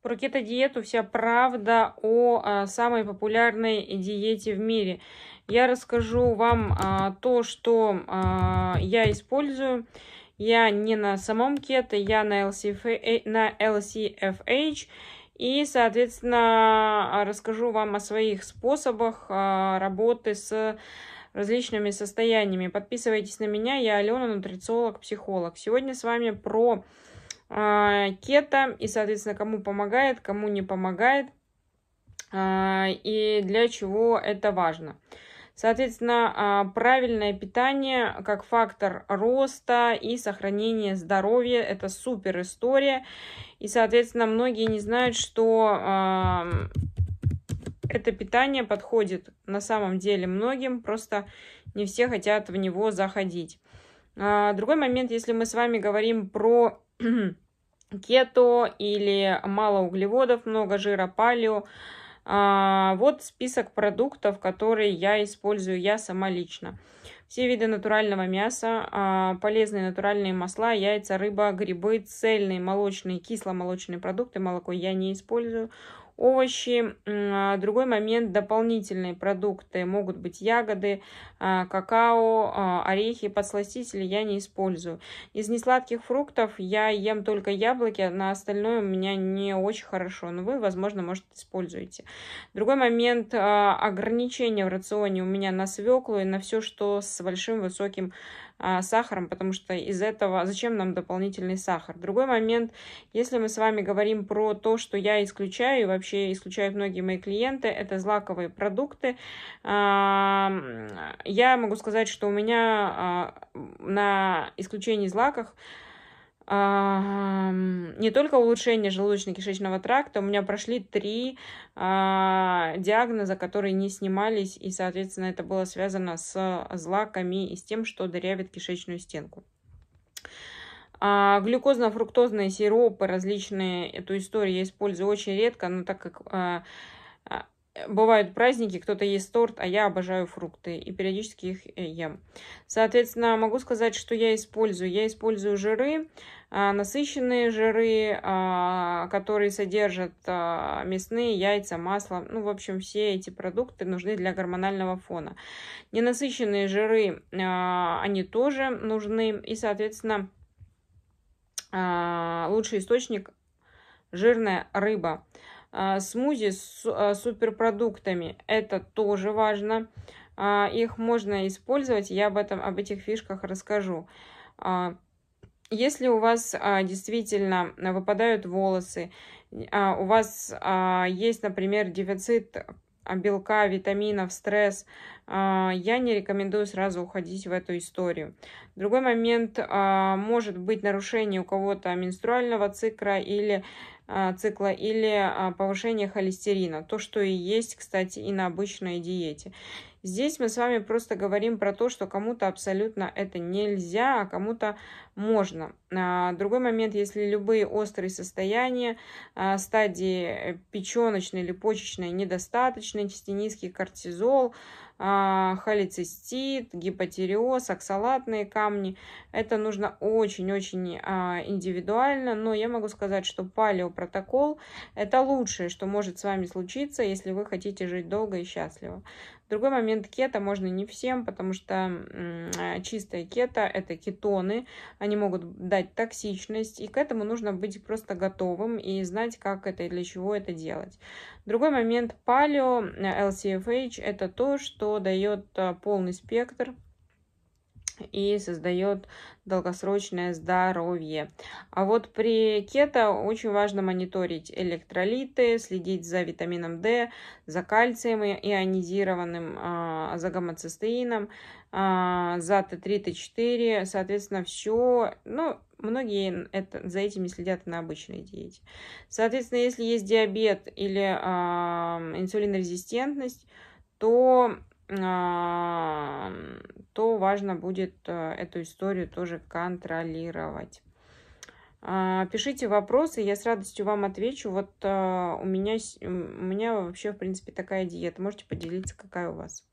Про кето-диету вся правда о а, самой популярной диете в мире. Я расскажу вам а, то, что а, я использую. Я не на самом кето, я на LCFH, э, на LCFH и, соответственно, расскажу вам о своих способах работы с различными состояниями. Подписывайтесь на меня, я Алена, нутрициолог, психолог. Сегодня с вами про а, кета и, соответственно, кому помогает, кому не помогает а, и для чего это важно. Соответственно, а, правильное питание как фактор роста и сохранения здоровья – это супер история. И, соответственно, многие не знают, что это питание подходит на самом деле многим, просто не все хотят в него заходить. Другой момент, если мы с вами говорим про кето или мало углеводов, много жира, палео. А, вот список продуктов, которые я использую я сама лично. Все виды натурального мяса, а, полезные натуральные масла, яйца, рыба, грибы, цельные молочные, кисломолочные продукты, молоко я не использую овощи. А, другой момент, дополнительные продукты могут быть ягоды, а, какао, а, орехи, подсластители я не использую. Из несладких фруктов я ем только яблоки, на остальное у меня не очень хорошо, но вы, возможно, может, используете. Другой момент, ограничения в рационе у меня на свеклу и на все, что с большим высоким а, сахаром, потому что из этого зачем нам дополнительный сахар. Другой момент, если мы с вами говорим про то, что я исключаю, и вообще исключают многие мои клиенты, это злаковые продукты. А, я могу сказать, что у меня а, на исключении злаках не только улучшение желудочно-кишечного тракта, у меня прошли три а, диагноза, которые не снимались, и, соответственно, это было связано с злаками и с тем, что дырявит кишечную стенку. А глюкозно-фруктозные сиропы различные, эту историю я использую очень редко, но так как а, бывают праздники, кто-то ест торт, а я обожаю фрукты и периодически их э, ем. Соответственно, могу сказать, что я использую. Я использую жиры, а, насыщенные жиры, а, которые содержат а, мясные, яйца, масло. Ну, в общем, все эти продукты нужны для гормонального фона. Ненасыщенные жиры, они тоже нужны. И, соответственно, лучший источник – жирная рыба. А, смузи с а, суперпродуктами. Это тоже важно. А, их можно использовать. Я об, этом, об этих фишках расскажу. Если у вас действительно выпадают волосы, у вас есть, например, дефицит белка, витаминов, стресс, я не рекомендую сразу уходить в эту историю. Другой момент может быть нарушение у кого-то менструального цикла или а, цикла или а, повышение холестерина. То, что и есть, кстати, и на обычной диете. Здесь мы с вами просто говорим про то, что кому-то абсолютно это нельзя, а кому-то можно. А, другой момент, если любые острые состояния, стадии э, печеночной или почечной недостаточности, низкий кортизол, а, холецистит, гипотереоз, оксалатные камни. Это нужно очень-очень а, индивидуально, но я могу сказать, что палеопротокол – это лучшее, что может с вами случиться, если вы хотите жить долго и счастливо. Другой момент кето можно не всем, потому что а, чистая кето это кетоны, они могут дать токсичность, и к этому нужно быть просто готовым и знать, как это и для чего это делать. Другой момент палео LCFH э, это то, что дает э, полный спектр и создает долгосрочное здоровье. А вот при кето очень важно мониторить электролиты, следить за витамином D, за кальцием ионизированным, а, за гомоцистеином, а, за Т3, Т4, соответственно, все, ну, многие это, за этими следят на обычной диете. Соответственно, если есть диабет или а, инсулинорезистентность, то а, то важно будет э, эту историю тоже контролировать. А, пишите вопросы, я с радостью вам отвечу. Вот э, у меня, у меня вообще, в принципе, такая диета. Можете поделиться, какая у вас.